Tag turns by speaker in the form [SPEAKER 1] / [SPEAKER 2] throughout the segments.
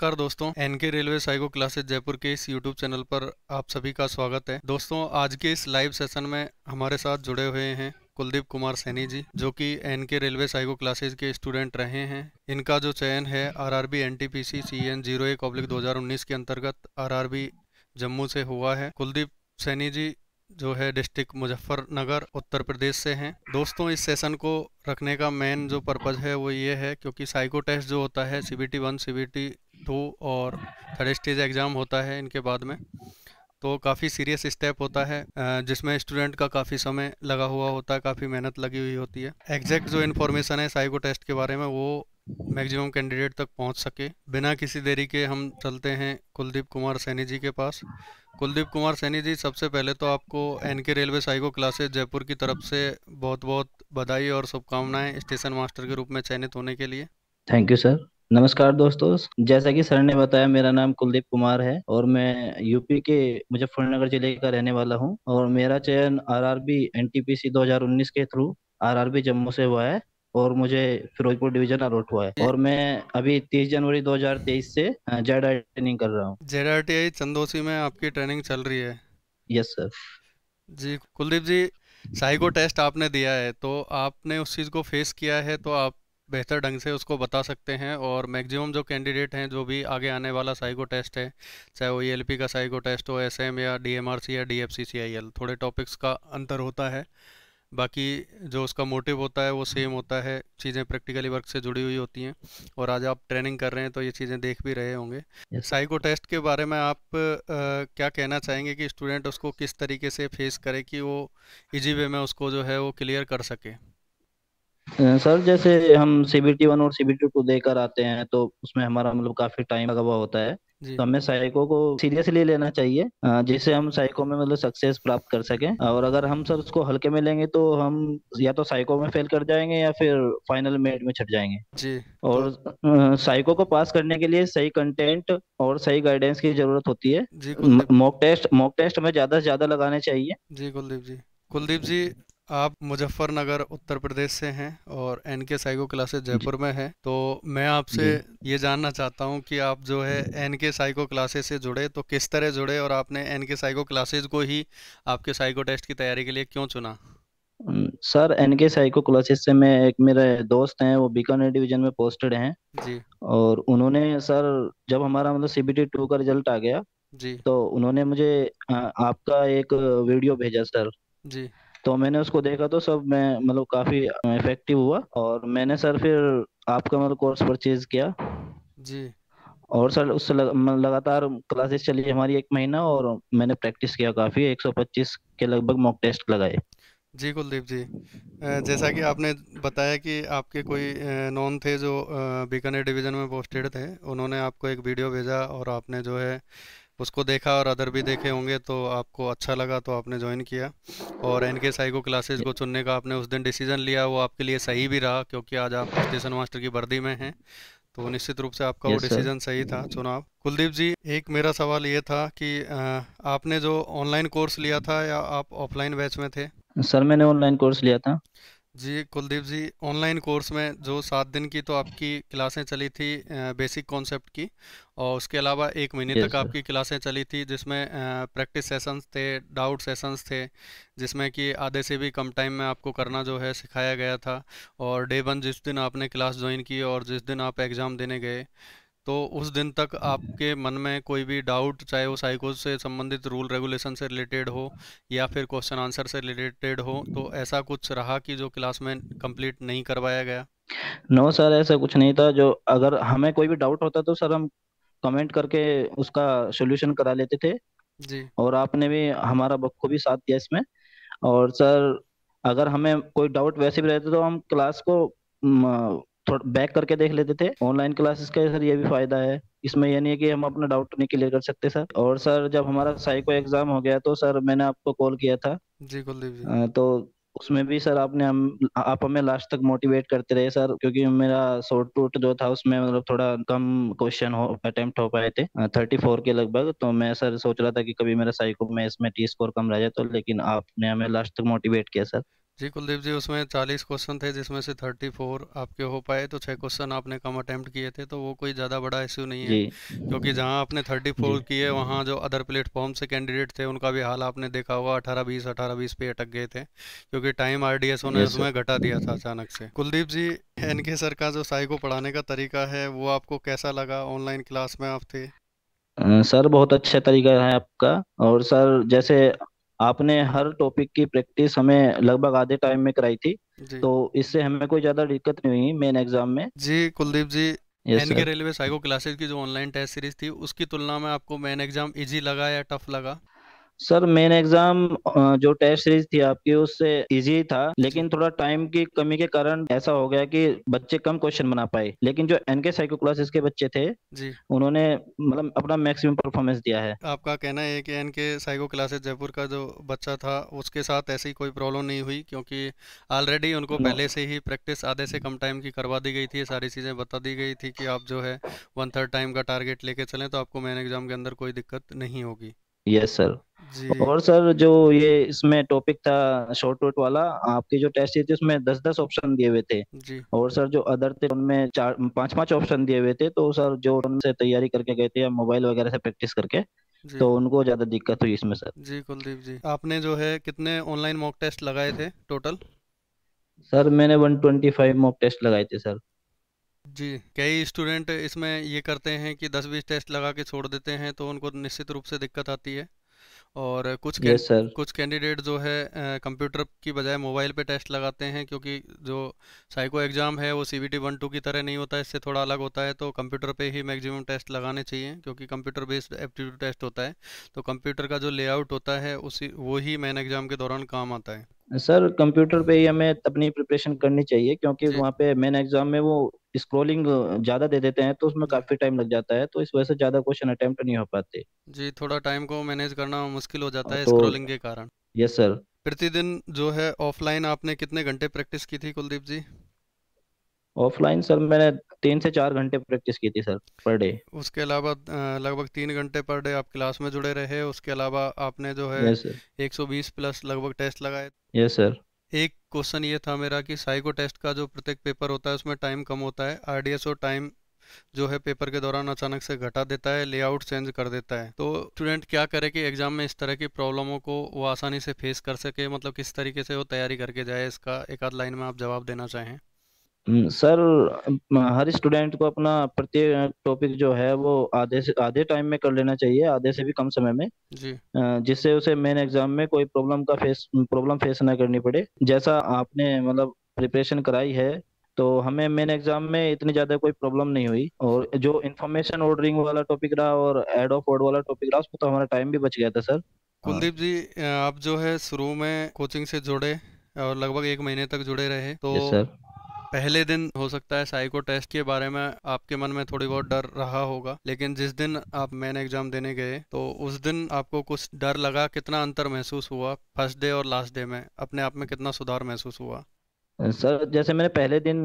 [SPEAKER 1] नमस्कार दोस्तों NK railway psycho classes Jaipur के इस यूट्यूब चैनल पर आप सभी का स्वागत है दोस्तों आज के इस लाइव सेशन में हमारे साथ जुड़े हुए हैं कुलदीप कुमार सैनी जी जो कि एनके रेलवे साइको क्लासेज के स्टूडेंट रहे हैं इनका जो चयन है आरआरबी एनटीपीसी सीएन जीरो एक ऑब्लिक 2019 के अंतर्गत आर जम्मू से हुआ है कुलदीप सैनी जी जो है डिस्ट्रिक्ट मुजफ्फरनगर उत्तर प्रदेश से हैं दोस्तों इस सेशन को रखने का मेन जो पर्पज़ है वो ये है क्योंकि साइको टेस्ट जो होता है C B T one C B T two और थर्ड स्टेज एग्ज़ाम होता है इनके बाद में तो काफ़ी सीरियस स्टेप होता है जिसमें स्टूडेंट का काफ़ी समय लगा हुआ होता है काफ़ी मेहनत लगी हुई होती है एग्जैक्ट जो इन्फॉर्मेशन है साइको टेस्ट के बारे में वो मैक्सिमम कैंडिडेट तक पहुंच सके बिना किसी देरी के हम चलते हैं कुलदीप कुमार सैनी जी के पास कुलदीप कुमार सैनी जी सबसे पहले तो आपको एन के रेलवे साइको क्लासेज जयपुर की तरफ से बहुत बहुत बधाई और शुभकामनाएं स्टेशन मास्टर के रूप में चयनित होने के लिए
[SPEAKER 2] थैंक यू सर नमस्कार दोस्तों जैसा कि सर ने बताया मेरा नाम कुलदीप कुमार है और मैं यूपी के मुजफ्फरनगर जिले का रहने वाला हूं और मेरा चयन आरआरबी एनटीपीसी 2019 के थ्रू आरआरबी जम्मू से हुआ है और मुझे फिरोजपुर डिवीजन अलॉट हुआ है और मैं अभी 30 जनवरी 2023 से जेड आई ट्रेनिंग कर रहा हूँ
[SPEAKER 1] जेड आई चंदोसी में आपकी ट्रेनिंग चल रही है yes sir ji Kuldeep ji psycho test आपने दिया है तो आपने उस चीज़ को फेस किया है तो आप बेहतर ढंग से उसको बता सकते हैं और मैक्सिमम जो कैंडिडेट हैं जो भी आगे आने वाला साइको टेस्ट है चाहे वो ई e का साइको टेस्ट हो एस या डी या डी थोड़े टॉपिक्स का अंतर होता है बाकी जो उसका मोटिव होता है वो सेम होता है चीज़ें प्रैक्टिकली वर्क से जुड़ी हुई होती हैं और आज आप ट्रेनिंग कर रहे हैं तो ये चीज़ें देख भी रहे होंगे yes. साइको टेस्ट के बारे में आप आ, क्या कहना चाहेंगे कि स्टूडेंट उसको किस तरीके से फेस करे कि वो इजी वे में उसको जो है वो क्लियर कर सके
[SPEAKER 2] सर जैसे हम सी बी वन और सी बी टू देकर आते हैं तो उसमें हमारा मतलब काफ़ी टाइम लगा हुआ होता है तो हमें साइको को सीरियसली लेना चाहिए जिससे हम साइको में मतलब सक्सेस प्राप्त कर सकें और अगर हम सर उसको हल्के में लेंगे तो हम या तो साइको में फेल कर जाएंगे या फिर फाइनल मेड में छट जाएंगे जी और तो... साइको को पास करने के लिए सही कंटेंट और सही गाइडेंस की जरूरत होती है मॉक टेस्ट मॉक टेस्ट हमें ज्यादा से ज्यादा लगाने चाहिए
[SPEAKER 1] जी कुलदीप जी कुलदीप जी आप मुजफ्फरनगर उत्तर प्रदेश से हैं और N K psycho classes Jaipur में है तो मैं आपसे ये जानना चाहता हूँ कि आप जो है एन के साइको क्लासेज से जुड़े तो किस तरह जुड़े और आपने एन के साइको क्लासेज को ही आपके साइको टेस्ट की तैयारी के लिए क्यों चुना
[SPEAKER 2] sir N K psycho classes से मैं एक मेरे दोस्त हैं वो बीकानेर डिवीजन में पोस्टेड हैं जी और उन्होंने सर जब हमारा मतलब सीबीटी टू का रिजल्ट आ गया जी तो उन्होंने मुझे आपका एक वीडियो भेजा सर जी तो मैंने उसको देखा तो सब मैं मतलब काफ़ी इफेक्टिव हुआ और मैंने सर फिर आपका मतलब कोर्स परचेज किया जी और सर उससे लग, लगातार
[SPEAKER 1] क्लासेस चली हमारी एक महीना और
[SPEAKER 2] मैंने प्रैक्टिस किया काफ़ी 125 के लगभग मॉक टेस्ट लगाए
[SPEAKER 1] जी कुलदीप जी जैसा कि आपने बताया कि आपके कोई नॉन थे जो बीकानेर डिवीज़न में पोस्टेड थे उन्होंने आपको एक वीडियो भेजा और आपने जो है उसको देखा और अदर भी देखे होंगे तो आपको अच्छा लगा तो आपने ज्वाइन किया और एन के साइको क्लासेज को चुनने का आपने उस दिन डिसीजन लिया वो आपके लिए सही भी रहा क्योंकि आज आप स्टेशन मास्टर की वर्दी में हैं तो निश्चित रूप से आपका वो डिसीजन सही था चुनाव कुलदीप जी एक मेरा सवाल ये था कि आपने जो ऑनलाइन कोर्स लिया था या आप ऑफलाइन बैच में थे
[SPEAKER 2] सर मैंने ऑनलाइन कोर्स लिया था
[SPEAKER 1] जी कुलदीप जी ऑनलाइन कोर्स में जो सात दिन की तो आपकी क्लासें चली थी बेसिक कॉन्सेप्ट की और उसके अलावा एक महीने yes, तक sir. आपकी क्लासें चली थी जिसमें प्रैक्टिस सेशंस थे डाउट सेशंस थे जिसमें कि आधे से भी कम टाइम में आपको करना जो है सिखाया गया था और डे वन जिस दिन आपने क्लास ज्वाइन की और जिस दिन आप एग्ज़ाम देने गए तो उस दिन तक आपके मन में कोई भी डाउट चाहे वो साइको से संबंधित रूल रेगुलेशन से रिलेटेड हो या फिर क्वेश्चन आंसर से रिलेटेड हो तो ऐसा कुछ रहा कि जो क्लास में कंप्लीट नहीं करवाया गया
[SPEAKER 2] नो no, सर ऐसा कुछ नहीं था जो अगर हमें कोई भी डाउट होता तो सर हम कमेंट करके उसका सोल्यूशन करा लेते थे जी और आपने भी हमारा बखूबी साथ दिया इसमें और सर अगर हमें कोई डाउट वैसे भी रहते तो हम क्लास को थोड़ा बैक करके देख लेते थे ऑनलाइन क्लासेस का सर ये भी फायदा है इसमें यह नहीं है कि हम अपना डाउट नहीं क्लियर कर सकते सर और सर जब हमारा साइको एग्जाम हो गया तो सर मैंने आपको कॉल किया था जी कुलदीप जी तो उसमें भी सर आपने हम आप हमें लास्ट तक मोटिवेट करते रहे सर क्योंकि मेरा शॉर्ट टूट जो था उसमें मतलब थोड़ा कम क्वेश्चन हो अटेम्प्ट हो पाए थे थर्टी फोर के लगभग तो मैं सर सोच रहा था कि कभी मेरा साइको में इसमें टी स्कोर कम रह जाए तो लेकिन आपने हमें लास्ट तक मोटिवेट किया सर
[SPEAKER 1] जी कुलदीप जी उसमें चालीस क्वेश्चन थे जिसमें से थर्टी फोर आपके हो पाए तो छह क्वेश्चन आपने कम अटेम्प्ट किए थे तो वो कोई ज़्यादा बड़ा इश्यू नहीं है क्योंकि जहां आपने थर्टी फोर किए वहां जो अदर प्लेटफॉर्म से कैंडिडेट थे उनका भी हाल आपने देखा होगा अठारह बीस अठारह बीस पे अटक गए थे क्योंकि टाइम आर डी एस ने उसमें घटा दिया था अचानक से Kuldeep ji N K sir का जो साई को पढ़ाने का तरीका है वो आपको कैसा लगा ऑनलाइन क्लास में आप थे
[SPEAKER 2] सर बहुत अच्छा तरीका है आपका और सर जैसे आपने हर टॉपिक की प्रैक्टिस हमें लगभग आधे टाइम में कराई थी तो इससे हमें कोई ज्यादा दिक्कत नहीं हुई मेन एग्जाम में
[SPEAKER 1] जी Kuldeep ji NK railway psycho classes की जो ऑनलाइन टेस्ट सीरीज थी उसकी तुलना में आपको मेन एग्जाम इजी लगा या टफ लगा
[SPEAKER 2] सर मेन एग्जाम जो टेस्ट सीरीज थी आपकी उससे इजी था लेकिन अच्छा। थोड़ा टाइम की कमी के कारण ऐसा हो गया कि बच्चे कम क्वेश्चन बना पाए लेकिन जो एनके साइको क्लासेस के बच्चे थे जी उन्होंने मतलब अपना मैक्सिमम परफॉर्मेंस दिया है
[SPEAKER 1] आपका कहना है कि एनके साइको क्लासेस जयपुर का जो बच्चा था उसके साथ ऐसी कोई प्रॉब्लम नहीं हुई क्योंकि ऑलरेडी उनको पहले से ही प्रैक्टिस आधे से कम टाइम की करवा दी गई थी सारी चीजें बता दी गई थी कि आप जो है वन थर्ड टाइम का टारगेट लेके चले तो आपको मेन एग्जाम के अंदर कोई दिक्कत नहीं होगी
[SPEAKER 2] यस सर और सर जो ये इसमें टॉपिक था शॉर्ट रूट वाला आपके जो टेस्ट थे उसमें दस दस ऑप्शन दिए हुए थे और सर जो अदर थे उनमें चार पांच पांच ऑप्शन दिए हुए थे तो सर जो उनसे तैयारी करके गए थे मोबाइल वगैरह से प्रैक्टिस करके तो उनको ज्यादा दिक्कत हुई इसमें सर
[SPEAKER 1] जी कुलदीप जी आपने जो है कितने ऑनलाइन मॉक टेस्ट लगाए थे टोटल
[SPEAKER 2] सर मैंने 125 मॉक टेस्ट लगाए थे सर
[SPEAKER 1] जी कई स्टूडेंट इसमें ये करते हैं कि दस बीस टेस्ट लगा के छोड़ देते हैं तो उनको निश्चित रूप से दिक्कत आती है और कुछ yes, कुछ कैंडिडेट जो है कंप्यूटर की बजाय मोबाइल पे टेस्ट लगाते हैं क्योंकि जो साइको एग्ज़ाम है वो C B T one two की तरह नहीं होता है इससे थोड़ा अलग होता है तो कंप्यूटर पे ही मैक्सिमम टेस्ट लगाने चाहिए क्योंकि कंप्यूटर बेस्ड एप्टीट्यूड टेस्ट होता है तो कंप्यूटर का जो लेआउट होता है उसी वो ही मैन एग्ज़ाम के दौरान काम आता है
[SPEAKER 2] सर कंप्यूटर पे ही हमें अपनी प्रिपरेशन करनी चाहिए क्योंकि वहाँ पे मेन एग्जाम में वो स्क्रॉलिंग ज्यादा दे देते हैं तो उसमें काफी टाइम लग जाता है तो इस वजह से ज्यादा क्वेश्चन अटेम्प्ट नहीं हो
[SPEAKER 1] पाते जी थोड़ा टाइम को मैनेज करना मुश्किल हो जाता हाँ, है तो, स्क्रॉलिंग के कारण यस सर प्रतिदिन जो है ऑफलाइन आपने कितने घंटे प्रैक्टिस की थी कुलदीप जी
[SPEAKER 2] ऑफलाइन सर मैंने तीन से चार घंटे प्रैक्टिस की थी सर पर डे
[SPEAKER 1] उसके अलावा लगभग तीन घंटे पर डे आप क्लास में जुड़े रहे उसके अलावा आपने जो है एक सौ बीस प्लस लगभग टेस्ट लगाए यस सर एक क्वेश्चन ये था मेरा कि साइको टेस्ट का जो प्रत्येक पेपर होता है उसमें टाइम कम होता है आरडीएसओ टाइम जो है पेपर के दौरान अचानक से घटा देता है लेआउट चेंज कर देता है तो स्टूडेंट क्या करे कि एग्जाम में इस तरह की प्रॉब्लमों को वो आसानी से फेस कर सके मतलब किस तरीके से वो तैयारी करके जाए इसका एक आध लाइन में आप जवाब देना चाहें
[SPEAKER 2] हम्म, सर हर स्टूडेंट को अपना प्रत्येक टॉपिक जो है वो आधे से आधे टाइम में कर लेना चाहिए आधे से भी कम समय में जी जिससे उसे मेन एग्जाम में कोई प्रॉब्लम का फेस प्रॉब्लम फेस ना करनी पड़े जैसा आपने मतलब प्रिपरेशन कराई है तो हमें मेन एग्जाम में इतनी ज्यादा कोई प्रॉब्लम नहीं हुई और जो इन्फॉर्मेशन ऑर्डरिंग वाला टॉपिक रहा और एड ऑफ ऑर्ड वाला टॉपिक रहा उसमें तो हमारा टाइम भी बच गया था सर
[SPEAKER 1] कुलदीप जी आप जो है शुरू में कोचिंग से जुड़े और लगभग एक महीने तक जुड़े रहे तो पहले दिन हो सकता है साइको टेस्ट के बारे में आपके मन में थोड़ी बहुत डर रहा होगा लेकिन जिस दिन आप मेन एग्जाम देने गए तो उस दिन आपको कुछ डर लगा कितना अंतर महसूस हुआ फर्स्ट डे और लास्ट डे में अपने आप में कितना सुधार महसूस हुआ
[SPEAKER 2] सर जैसे मैंने पहले दिन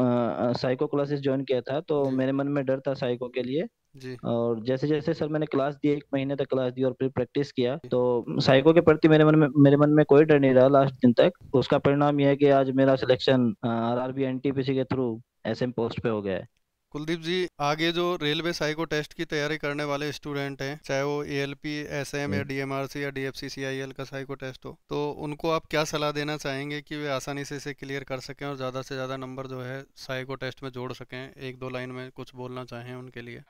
[SPEAKER 2] साइको क्लासेस ज्वाइन किया था तो मेरे मन में डर था साइको के लिए जी और जैसे जैसे सर मैंने क्लास दी एक महीने तक क्लास दी और फिर प्रैक्टिस किया तो साइको के प्रति मेरे मन में मेरे मन में कोई डर नहीं रहा लास्ट दिन तक उसका परिणाम यह है कि आज मेरा selection R R B N T P C के थ्रू एस एम पोस्ट पे हो गया है
[SPEAKER 1] कुलदीप जी आगे जो रेलवे साइको टेस्ट की तैयारी करने वाले स्टूडेंट हैं चाहे वो A L P S M या डी एम आर सी या D F C C I L का साइको टेस्ट हो तो उनको आप क्या सलाह देना चाहेंगे कि वे आसानी से इसे क्लियर कर सकें और ज़्यादा से ज़्यादा नंबर जो है साइको टेस्ट में जोड़ सकें एक दो लाइन में कुछ बोलना चाहें उनके लिए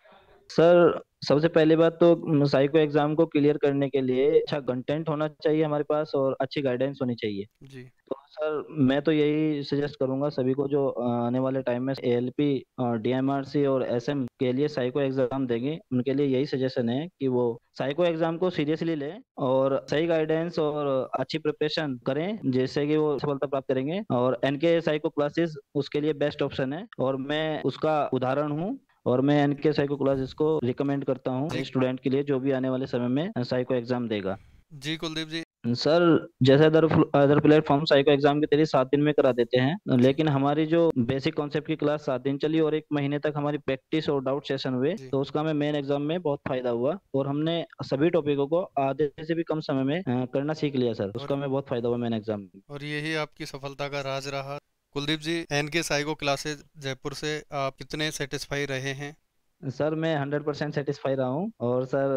[SPEAKER 2] सर सबसे पहली बात तो साइको एग्जाम को क्लियर करने के लिए अच्छा कंटेंट होना चाहिए हमारे पास और अच्छी गाइडेंस होनी चाहिए जी तो सर मैं तो यही सजेस्ट करूंगा सभी को जो आने वाले टाइम में ए एल पी डीएमआरसी और एस एम के लिए साइको एग्जाम देंगे उनके लिए यही सजेशन है कि वो साइको एग्जाम को सीरियसली लें और सही गाइडेंस और अच्छी प्रिपरेशन करें जिससे कि वो सफलता प्राप्त करेंगे और एनके साइको क्लासेस उसके लिए बेस्ट ऑप्शन है और मैं उसका उदाहरण हूँ और मैं एन के साइको क्लासेस को रिकमेंड करता हूँ स्टूडेंट के लिए जो भी आने वाले समय में साइको एग्जाम देगा जी कुलदीप जी सर जैसे other other platform psycho exam की तैयारी सात दिन में करा देते हैं लेकिन हमारी जो बेसिक कॉन्सेप्ट की क्लास सात दिन चली और एक महीने तक हमारी प्रैक्टिस और डाउट सेशन हुए तो उसका हमें मेन एग्जाम में बहुत फायदा हुआ और हमने सभी टॉपिकों को आधे से भी कम समय में करना सीख लिया सर उसका हमें बहुत फायदा हुआ मेन एग्जाम में
[SPEAKER 1] और यही आपकी सफलता का राज रहा Kuldeep ji N K psycho classes Jaipur से आप कितने सेटिस्फाई रहे हैं
[SPEAKER 2] सर मैं हंड्रेड परसेंट सेटिस्फाई रहा हूँ और सर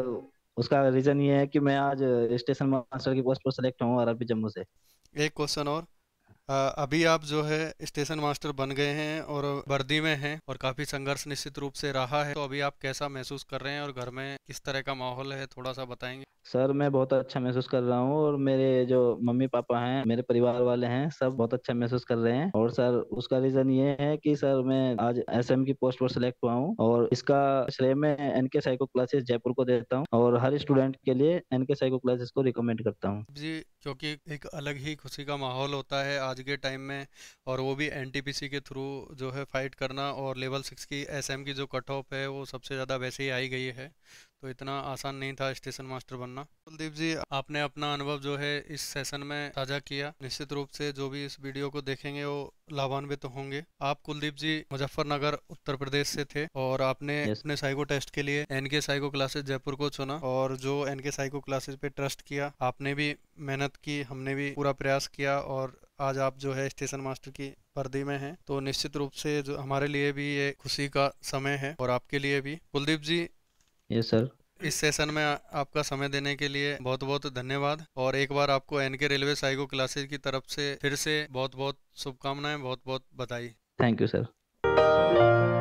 [SPEAKER 2] उसका रीजन ये है कि मैं आज स्टेशन मास्टर की पोस्ट पर सेलेक्ट हूँ आर जम्मू से
[SPEAKER 1] एक क्वेश्चन और अभी आप जो है स्टेशन मास्टर बन गए हैं और वर्दी में हैं और काफ़ी संघर्ष निश्चित रूप से रहा है तो अभी आप कैसा महसूस कर रहे हैं और घर में किस तरह का माहौल है थोड़ा सा बताएंगे
[SPEAKER 2] सर मैं बहुत अच्छा महसूस कर रहा हूँ और मेरे जो मम्मी पापा हैं मेरे परिवार वाले हैं सब बहुत अच्छा महसूस कर रहे हैं और सर उसका रीजन ये है कि सर मैं आज एसएम की पोस्ट पर सिलेक्ट हुआ हूँ और इसका श्रेय मैं एनके साइको क्लासेस जयपुर को देता हूँ और हर स्टूडेंट के लिए एनके साइको क्लासेस को रिकमेंड करता हूँ
[SPEAKER 1] जी क्योंकि एक अलग ही खुशी का माहौल होता है आज आज के टाइम में और वो भी एन के थ्रू जो है फाइट करना और लेवल सिक्स की एस की जो कट ऑफ है वो सबसे ज़्यादा वैसे ही आई गई है तो इतना आसान नहीं था स्टेशन मास्टर बनना कुलदीप जी आपने अपना अनुभव जो है इस सेशन में साझा किया निश्चित रूप से जो भी इस वीडियो को देखेंगे वो लाभान्वित तो होंगे आप कुलदीप जी मुजफ्फरनगर उत्तर प्रदेश से थे और आपने yes. अपने साइको टेस्ट के लिए N K psycho classes Jaipur को चुना और जो एन के साइको क्लासेस पे ट्रस्ट किया आपने भी मेहनत की हमने भी पूरा प्रयास किया और आज आप जो है स्टेशन मास्टर की वर्दी में हैं तो निश्चित रूप से जो हमारे लिए भी ये खुशी का समय है और आपके लिए भी कुलदीप जी यस सर इस सेशन में आपका समय देने के लिए बहुत बहुत धन्यवाद और एक बार आपको एन के रेलवे साइको क्लासेज की तरफ से फिर से बहुत बहुत शुभकामनाएं बहुत बहुत बधाई थैंक यू सर